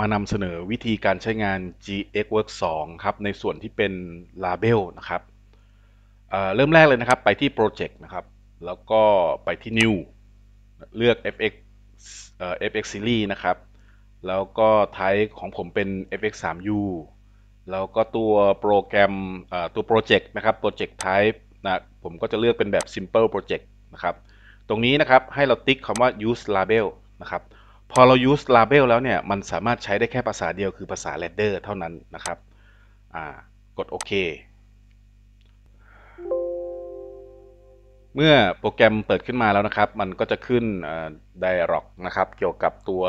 มานำเสนอวิธีการใช้งาน GXwork 2ครับในส่วนที่เป็น Label นะครับเเริ่มแรกเลยนะครับไปที่ Project นะครับ แล้วก็ไปที่ New เลือก FX FX Series นะครับ แล้วก็ Type ของผมเป็น FX 3 U แล้วก็ตัวโปรแกรมตัว Project นะครับ Project Type นะผมก็จะเลือกเป็นแบบ Simple Project นะครับ ตรงนี้นะครับให้เราติ๊กคำว่า Use Label นะครับพอเรา use label แล้วเนี่ย มันสามารถใช้ได้แค่ภาษาเดียวคือภาษา ladder เท่านั้นนะครับ กดโอเคเมื่อโปรแกรมเปิดขึ้นมาแล้วนะครับ มันก็จะขึ้น dialog นะครับ เกี่ยวกับตัว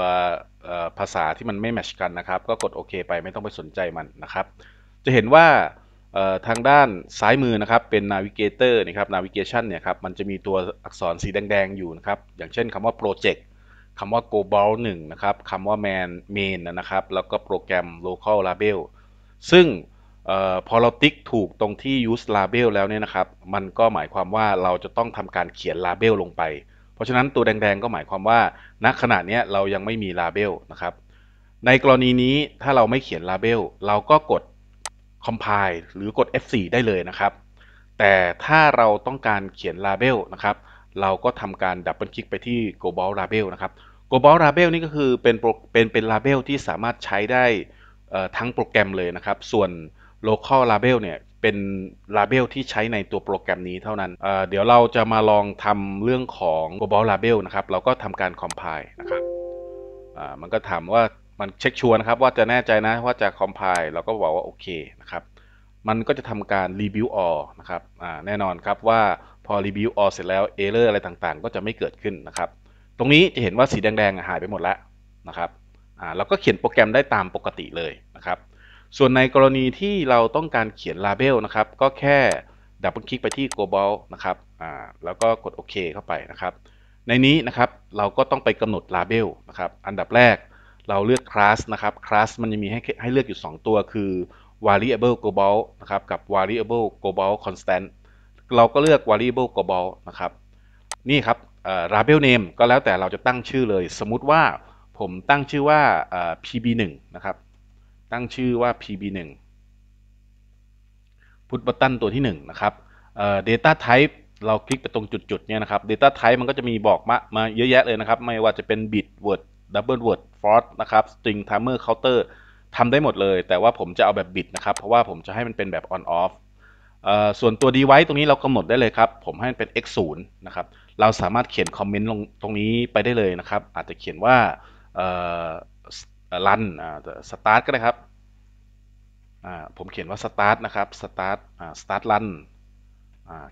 ภาษาที่มันไม่แมชกันนะครับ ก็กดโอเคไปไม่ต้องไปสนใจมันนะครับ จะเห็นว่าทางด้านซ้ายมือนะครับ เป็น navigator นะครับ navigation เนี่ยครับ มันจะมีตัวอักษรสีแดงๆ อยู่นะครับ อย่างเช่นคำว่า project คำว่า global 1นะครับ คำว่า man main นะครับ แล้วก็โปรแกรม local label ซึ่งออพอเราติ๊กถูกตรงที่ use label แล้วเนี่ยนะครับ มันก็หมายความว่าเราจะต้องทำการเขียน label ลงไป เพราะฉะนั้นตัวแดงๆ ก็หมายความว่าณขณะนี้เรายังไม่มี label นะครับ ในกรณีนี้ถ้าเราไม่เขียน label เราก็กด compile หรือกด F4 ได้เลยนะครับ แต่ถ้าเราต้องการเขียน label นะครับเราก็ทำการดับเบิลคลิกไปที่ global label นะครับ global label นี่ก็คือเป็นเป็นเป็น label ที่สามารถใช้ได้ทั้งโปรแกรมเลยนะครับส่วน local label เนี่ยเป็น label ที่ใช้ในตัวโปรแกรมนี้เท่านั้น เดี๋ยวเราจะมาลองทำเรื่องของ global label นะครับเราก็ทำการ compile นะครับมันก็ถามว่ามันเช็คชัวร์นะครับ ว่าจะแน่ใจนะว่าจะ compile เราก็บอกว่าโอเคนะครับมันก็จะทำการ review all นะครับแน่นอนครับว่าพอรีวิวออเสร็จแล้วเอเลอร์อะไรต่างๆ ก็จะไม่เกิดขึ้นนะครับ ตรงนี้จะเห็นว่าสีแดงๆหายไปหมดแล้วนะครับอ่าเราก็เขียนโปรแกรมได้ตามปกติเลยนะครับ ส่วนในกรณีที่เราต้องการเขียนลาเบลนะครับ ก็แค่ดับเบิลคลิกไปที่ global นะครับอ่าแล้วก็กดโอเคเข้าไปนะครับ ในนี้นะครับ เราก็ต้องไปกำหนดลาเบลนะครับ อันดับแรกเราเลือกคลาสนะครับคลาสมันจะมีให้ให้เลือกอยู่ 2 ตัวคือ variable global นะครับกับ variable global constant เราก็เลือก variable global นะครับนี่ครับ label name ก็แล้วแต่เราจะตั้งชื่อเลย สมมุติว่าผมตั้งชื่อว่า pb1 นะครับตั้งชื่อว่า pb1 put button ตัวที่1นะครับ data type เราคลิกไปตรงจุด ๆ เนี่ยนะครับ data type มันก็จะมีบอกมามาเยอะแยะเลยนะครับ ไม่ว่าจะเป็น bit word double word float นะครับ string timer counter ทำได้หมดเลยแต่ว่าผมจะเอาแบบบิดนะครับ เพราะว่าผมจะให้มันเป็นแบบ on off ส่วนตัวดีไว้ตรงนี้เรา กำหนด ได้เลยครับ ผมให้มันเป็น x 0นะครับเราสามารถเขียนคอมเมนต์ลงตรงนี้ไปได้เลยนะครับ อาจจะเขียนว่า r ันสตาร์ทก็ได้ครับผมเขียนว่า start นะครับ start start run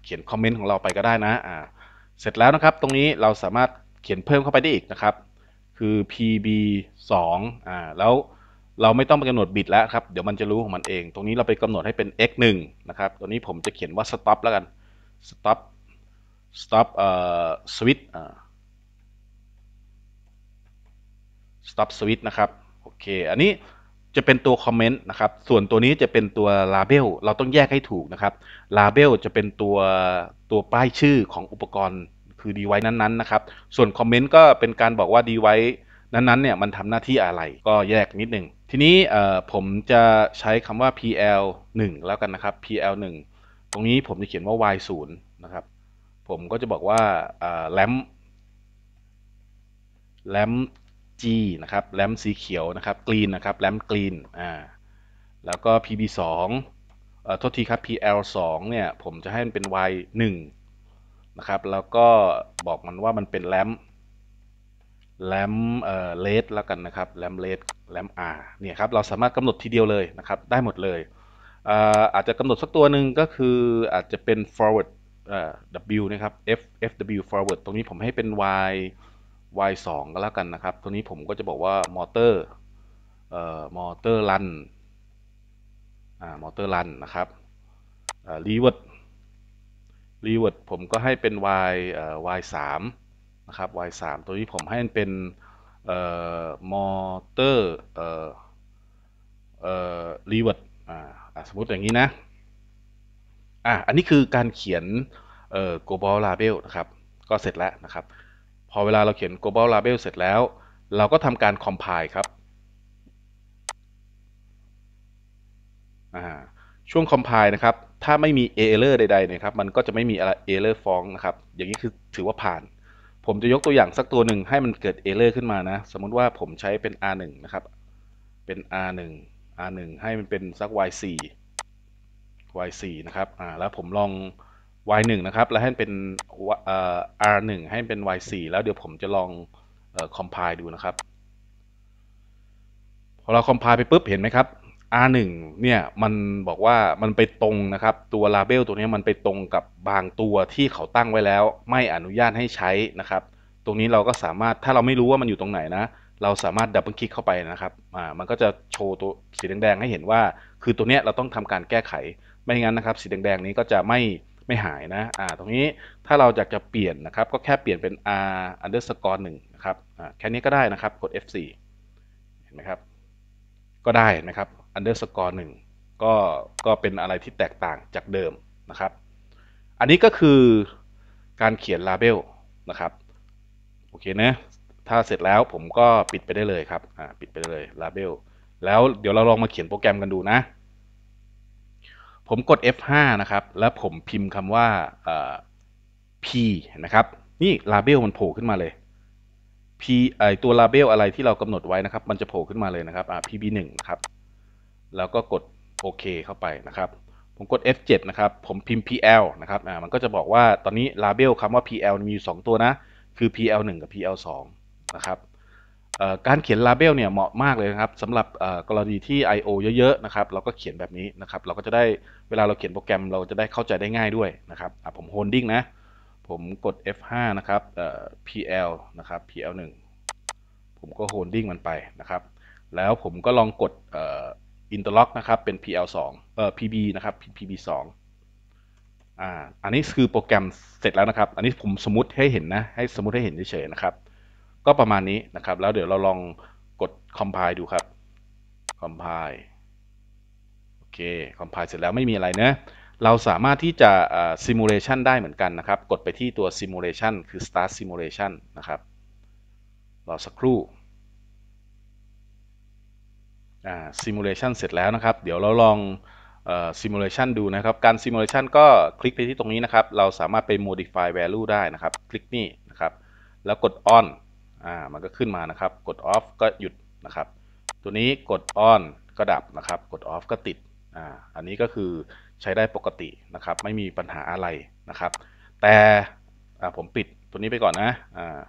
เขียนคอมเมนต์ของเราไปก็ได้นะเสร็จแล้วนะครับตรงนี้เราสามารถเขียนเพิ่มเข้าไปได้อีกนะครับ คือ pb 2อแล้วเราไม่ต้องไปกำหนดบิดแล้วครับ เดี๋ยวมันจะรู้ของมันเอง ตรงนี้เราไปกำหนดให้เป็น x 1นะครับตัวนี้ผมจะเขียนว่า stop แล้วกัน stop stop เอ่อ switch stop switch นะครับ โอเค อันนี้จะเป็นตัว comment นะครับ ส่วนตัวนี้จะเป็นตัว label เราต้องแยกให้ถูกนะครับ label จะเป็นตัวตัวป้ายชื่อของอุปกรณ์คือดีไว้นั้นๆ นะครับ ส่วนคอมเมนต์ก็เป็นการบอกว่าดีไว้นั้นๆ เนี่ย มันทำหน้าที่อะไร ก็แยกนิดนึงทีนี้ผมจะใช้คำว่า pl 1แล้วกันนะครับ pl 1ตรงนี้ผมจะเขียนว่า y 0นะครับ ผมก็จะบอกว่าแลมแลม G นะครับแลมสีเขียวนะครับกรีนนะครับแลมกรีนอ่าแล้วก็ PB 2เอ่อโทษทีครับ PL 2เนี่ยผมจะให้มันเป็น Y 1นะครับแล้วก็บอกมันว่ามันเป็นแลมแลมเอ่อเลดแล้วกันนะครับแลมเลดแรม R เนี่ยครับ เราสามารถกำหนดทีเดียวเลยนะครับ ได้หมดเลย อาจจะกำหนด สักตัวหนึ่งก็คืออาจจะเป็น forward W นะครับ F FW forward ตรงนี้ผมให้เป็น Y Y 2ก็แล้วกันนะครับ ตรงนี้ผมก็จะบอกว่ามอเตอร์มอเตอร์ลันมอเตอร์ลันนะครับรีเวิร์ดรีเวิร์ดผมก็ให้เป็น Y Y 3นะครับ Y 3ตัวนี้ผมให้เป็นเอ่อมอเตอร์เอ่อเอ่อรีเวิร์ดอ่าสมมติ อย่างนี้นะอ่ะ อันนี้คือการเขียนเอ่อ global label นะครับ ก็เสร็จแล้วนะครับ พอเวลาเราเขียน global label เสร็จแล้ว เราก็ทำการ compile ครับ ช่วง compile นะครับ ถ้าไม่มี error ใดๆนะครับ มันก็จะไม่มี error ฟ้องนะครับ อย่างนี้คือถือว่าผ่านผม จะ ยกตัวอย่างสักตัวหนึ่งให้มันเกิดเอเลอร์ขึ้นมานะสมมติว่าผมใช้เป็น R1 นะ ครับ เป็น R1 R1 ให้ มัน เป็นสัก Y4 Y4 นะ ครับอ่าแล้วผมลอง Y1 นะ ครับ แล้วให้เป็น R1 ให้เป็น Y4 แล้วเดี๋ยวผมจะลองคอมไพล์ดูนะครับพอเราคอมไพล์ไปปุ๊บเห็นไหมครับ R1 เนี่ยมัน บอกว่ามัน ไป ตรงนะครับตัวลาเบลตัวนี้มันไปตรงกับบางตัวที่เขาตั้งไว้แล้ว ไม่อนุญาตให้ใช้นะครับ ตรงนี้เราก็สามารถถ้าเราไม่รู้ว่ามันอยู่ตรงไหนนะ เราสามารถดับเบิลคลิกเข้าไปนะครับอ่ามันก็จะโชว์ตัว สีแดงๆให้เห็นว่า คือตัวเนี้ยเราต้องทำการแก้ไขไม่งั้นนะครับ สีแดง ๆ นี้ก็จะไม่ไม่หายนะอ่าตรงนี้ถ้าเราอยากจะเปลี่ยนนะครับ ก็แค่เปลี่ยนเป็น r underscore หนึ่งนะครับอ่าแค่นี้ก็ได้นะครับกด F4 เห็นไหมครับก็ได้นะครับ underscore หนึ่งก็ก็เป็นอะไรที่แตกต่างจากเดิมนะครับ อันนี้ก็คือการเขียน label นะครับ โอเคนะถ้าเสร็จแล้วผมก็ปิดไปได้เลยครับอ่าปิดไปได้เลย label แล้วเดี๋ยวเรา ลองมาเขียนโปรแกรมกันดูนะ ผมกด F5 นะครับ แล้วผมพิมพ์คำว่า P นะครับ นี่ label มันโผล่ขึ้นมาเลย P ไอตัว label อะไรที่เรากำหนดไว้นะครับมันจะโผล่ขึ้นมาเลยนะครับ PB1 นะครับแล้วก็กดโอเคเข้าไปนะครับ ผมกด F7 นะครับ ผมพิมพ์ PL นะครับมันก็จะบอกว่า ตอนนี้ label คำว่า PL มีอยู่2ตัวนะ คือ PL 1กับ PL 2นะครับการเขียน label เนี่ยเหมาะมากเลยนะครับสำหรับกรณีที่ I/O เยอะๆ นะครับ เราก็เขียนแบบนี้นะครับ เราก็จะได้เวลาเราเขียนโปรแกรมเราจะได้เข้าใจได้ง่ายด้วยนะครับ ผม holding นะ ผมกด F5 นะครับ PL นะครับ PL 1ผมก็ holding มันไปนะครับ แล้วผมก็ลองกดอินเตอร์ล็อกนะครับเป็น PL2 เอ่อ PB นะครับ PB2 อ่าอันนี้คือโปรแกรมเสร็จแล้วนะครับอันนี้ผมสมมติให้เห็นนะให้สมมติให้เห็นเฉยๆนะครับ ก็ประมาณนี้นะครับ แล้วเดี๋ยวเราลองกด compile ดูครับ compile โอเค compile เสร็จแล้วไม่มีอะไรนะเราสามารถที่จะ simulation ได้เหมือนกันนะครับกดไปที่ตัว simulation คือ start simulation นะครับรอสักครู่ซิมูเลชันเสร็จแล้วนะครับ เดี๋ยวเราลองซิมูเลชันดูนะครับ การซิมูเลชันก็คลิกไปที่ตรงนี้นะครับ เราสามารถไป modify value ได้นะครับ คลิกนี่นะครับ แล้วกด on อ่ามันก็ขึ้นมานะครับ กด off ก็หยุดนะครับ ตัวนี้กด on ก็ดับนะครับ กด off ก็ติดอ่าอันนี้ก็คือใช้ได้ปกตินะครับ ไม่มีปัญหาอะไรนะครับ แต่ผมปิดตัวนี้ไปก่อน นะอ่า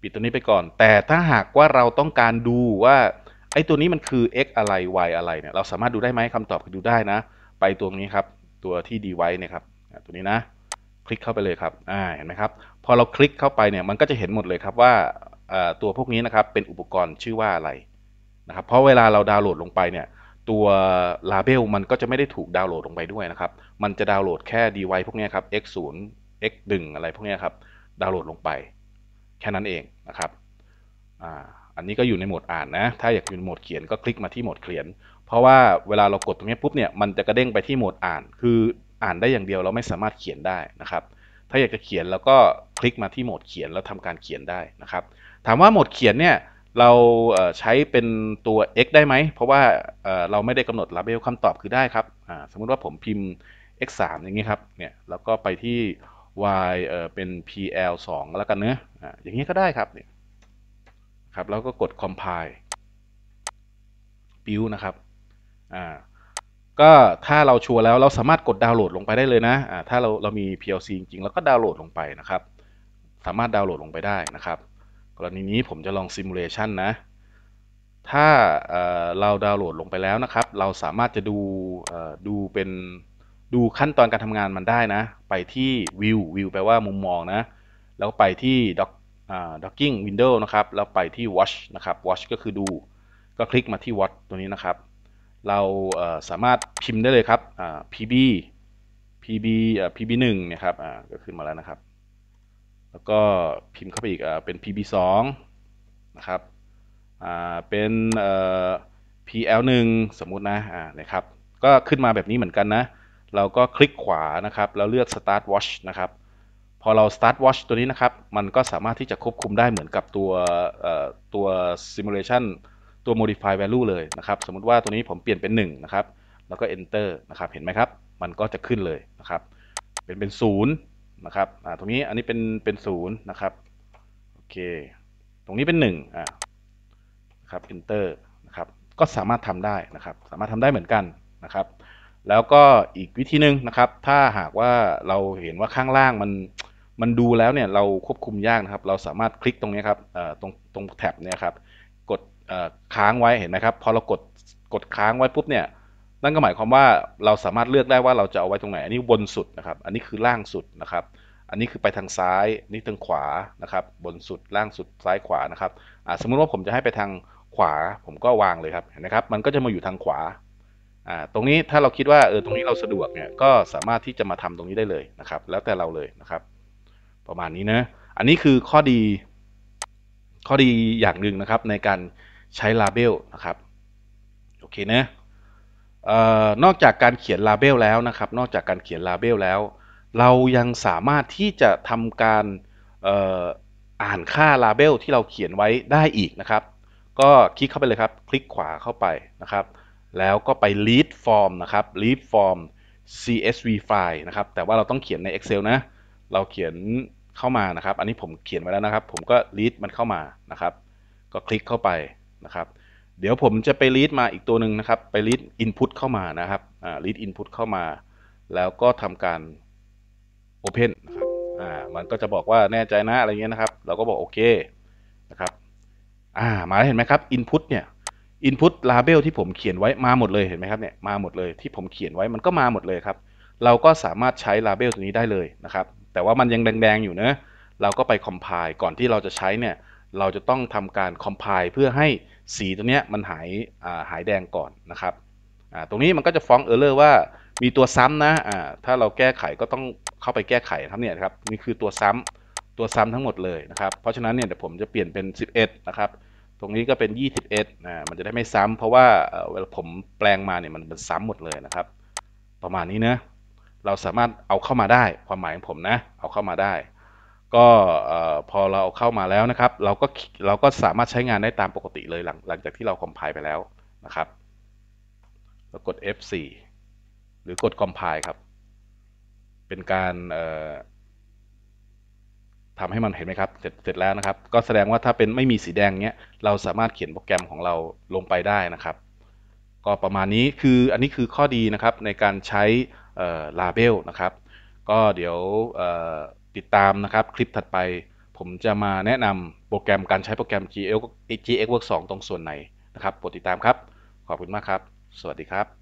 ปิดตัวนี้ไปก่อน แต่ถ้าหากว่าเราต้องการดูว่าไอ้ตัวนี้มันคือ x อะไร y อะไรเนี่ยเราสามารถดูได้ไหมคำตอบคือดูได้นะไปตัวนี้ครับตัวที่ดีไว้นะครับตัวนี้นะ คลิกเข้าไปเลยครับอ่าเห็นไหมครับพอเราคลิกเข้าไปเนี่ยมันก็จะเห็นหมดเลยครับว่าตัวพวกนี้นะครับเป็นอุปกรณ์ชื่อว่าอะไรนะครับเพราะเวลาเราดาวน์โหลดลงไปเนี่ยตัวลาเบลมันก็จะไม่ได้ถูกดาวน์โหลดลงไปด้วยนะครับ มันจะดาวน์โหลดแค่ device พวกนี้ครับ x 0 x 1อะไรพวกนี้ครับดาวน์โหลดลงไป แค่นั้นเองนะครับอ่าอันนี้ก็อยู่ในโหมดอ่าน นะ ถ้าอยากอยู่ในโหมดเขียนก็คลิกมาที่โหมดเขียน เพราะว่าเวลาเรากดตรงนี้ปุ๊บเนี่ยมันจะ กระเด้งไปที่โหมดอ่าน คืออ่านได้อย่างเดียวเราไม่สามารถเขียนได้ นะครับ ถ้าอยากจะเขียนเราก็คลิกมาที่โหมดเขียนแล้วทำการเขียนได้นะครับ ถามว่าโหมดเขียนเนี่ยเราใช้เป็นตัว x ได้ไหม เพราะว่าเราไม่ได้กำหนด l a b e ลคำตอบคือได้ครับสมมติว่าผมพิมพ์ x 3อย่างนี้ครับ เนี่ยแล้วก็ไปที่ y เป็น pl 2แล้วกันเนื้ออย่างนี้ก็ได้ครับเนี่ยครับ แล้วก็กด compile build นะครับอ่าก็ถ้าเราชัวร์แล้วเราสามารถกดดาวน์โหลดลงไปได้เลยนะอ่าถ้าเราเรามี PLC จริงๆแล้วก็ดาวน์โหลดลงไปนะครับสามารถดาวน์โหลดลงไปได้นะครับกรณีนี้ผมจะลองซิมูเลชันนะถ้าเเราดาวน์โหลดลงไปแล้วนะครับ เราสามารถจะดูดูเป็นดูขั้นตอนการทำงานมันได้ นะ ไปที่วิววิวแปลว่ามุมมองนะแล้วไปที่ doc อกกิ้งวินโดว์นะครับเราไปที่ watch นะครับ watch ก็คือดู ก็คลิกมาที่ watch ตัวนี้นะครับ เราสามารถพิมพ์ได้เลยครับ pb pb pb หนึ่งนะครับก็ขึ้นมาแล้วนะครับ แล้วก็พิมพ์เข้าไปอีกเป็น pb สองนะครับเป็น pl หนึ่งสมมุตินะนะครับ ก็ขึ้นมาแบบนี้เหมือนกันนะ เราก็คลิกขวานะครับแล้วเลือก start watch นะครับพอเรา start watch ตัวนี้นะครับ มันก็สามารถที่จะควบคุมได้เหมือนกับตัวตัว simulation ตัว modify value เลยนะครับ สมมติว่าตัวนี้ผมเปลี่ยนเป็น1นะครับ แล้วก็ enter นะครับ เห็นไหมครับ มันก็จะขึ้นเลยนะครับ เป็นเป็นศูนย์นะครับ อ่า ตรงนี้อันนี้เป็น เป็นศูนย์นะครับ โอเค ตรงนี้เป็น1อ่าครับ enter นะครับ ก็สามารถทำได้นะครับ สามารถทำได้เหมือนกันนะครับ แล้วก็อีกวิธีหนึ่งนะครับ ถ้าหากว่าเราเห็นว่าข้างล่างมันมันดูแล้วเนี่ยเราควบคุมยากนะครับ เราสามารถคลิกตรงนี้ครับตรงตรงแท็บเนี่ยครับกดค้างไว้เห็นไหมครับ พอเรากดกดค้างไว้ปุ๊บเนี่ย นั่นก็หมายความว่าเราสามารถเลือกได้ว่าเราจะเอาไว้ตรงไหนอันนี้บนสุดนะครับ อันนี้คือล่างสุดนะครับ อันนี้คือไปทางซ้ายนี่ทางขวานะครับ บนสุดล่างสุดซ้ายขวานะครับสมมุติว่าผมจะให้ไปทางขวา ผมก็วางเลยครับเห็นไหมครับ มันก็จะมาอยู่ทางขวาตรงนี้ถ้าเราคิดว่าเออตรงนี้เราสะดวกเนี่ยก็สามารถที่จะมาทำตรงนี้ได้เลยนะครับ แล้วแต่เราเลยนะครับประมาณนี้นะอันนี้คือข้อดีข้อดีอย่างหนึ่งนะครับในการใช้ลาเบลนะครับโอเคนะอนอกจากการเขียนลาเบลแล้วนะครับ นอกจากการเขียนลาเบลแล้ว เรายังสามารถที่จะทำการอ่านค่าลาเบลที่เราเขียนไว้ได้อีกนะครับ ก็คลิกเข้าไปเลยครับคลิกขวาเข้าไปนะครับ แล้วก็ไป lead form นะครับ lead form csv file นะครับแต่ว่าเราต้องเขียนใน Excel นะเราเขียนเข้ามานะครับ อันนี้ผมเขียนไว้แล้วนะครับ ผมก็ read มันเข้ามานะครับ ก็คลิกเข้าไปนะครับ เดี๋ยวผมจะไป read มาอีกตัวหนึ่งนะครับ ไป read input เข้ามานะครับ อ่า read input เข้ามา แล้วก็ทำการ open นะครับ อ่ามันก็จะบอกว่าแน่ใจนะอะไรเงี้ยนะครับ เราก็บอกโอเคนะครับ อ่ามาแล้วเห็นไหมครับ input เนี่ย input label ที่ผมเขียนไว้มาหมดเลยเห็นไหมครับเนี่ยมาหมดเลย ที่ผมเขียนไว้มันก็มาหมดเลยครับ เราก็สามารถใช้ label ตัวนี้ได้เลยนะครับแต่ว่ามันยังแดง ๆอยู่นะเราก็ไปคอมไพล์ก่อนที่เราจะใช้เนี่ย เราจะต้องทำการคอมไพล์เพื่อให้สีตัวเนี้ยมันหายหายแดงก่อนนะครับ ตรงนี้มันก็จะฟ้องเออร์เลอร์ว่ามีตัวซ้ำนะถ้าเราแก้ไขก็ต้องเข้าไปแก้ไขครับเนี่ยครับนี่คือตัวซ้ำตัวซ้ำทั้งหมดเลยนะครับ เพราะฉะนั้นเนี่ยเดี๋ยวผมจะเปลี่ยนเป็น 11 นะครับ ตรงนี้ก็เป็น 21่ามันจะได้ไม่ซ้ำเพราะว่า เวลาผมแปลงมาเนี่ยมันซ้ำหมดเลยนะครับ ประมาณนี้นะเราสามารถเอาเข้ามาได้ความหมายของผมนะเอาเข้ามาได้ก็พอเราเอาเข้ามาแล้วนะครับเราก็เราก็สามารถใช้งานได้ตามปกติเลยหลังหลังจากที่เราคอมไพล์ไปแล้วนะครับเรากด F4 หรือกดคอมไพล์ครับเป็นการทำให้มันเห็นไหมครับเสร็จเสร็จแล้วนะครับ ก็แสดงว่าถ้าเป็นไม่มีสีแดงเนี้ยเราสามารถเขียนโปรแกรมของเราลงไปได้นะครับก็ประมาณนี้คืออันนี้คือข้อดีนะครับในการใช้ลาเบลนะครับ ก็เดี๋ยวติดตามนะครับคลิปถัดไปผมจะมาแนะนำโปรแกรมการใช้โปรแกรม GX GX Work 2ตรงส่วนไหนนะครับโปรดติดตามครับ ขอบคุณมากครับ สวัสดีครับ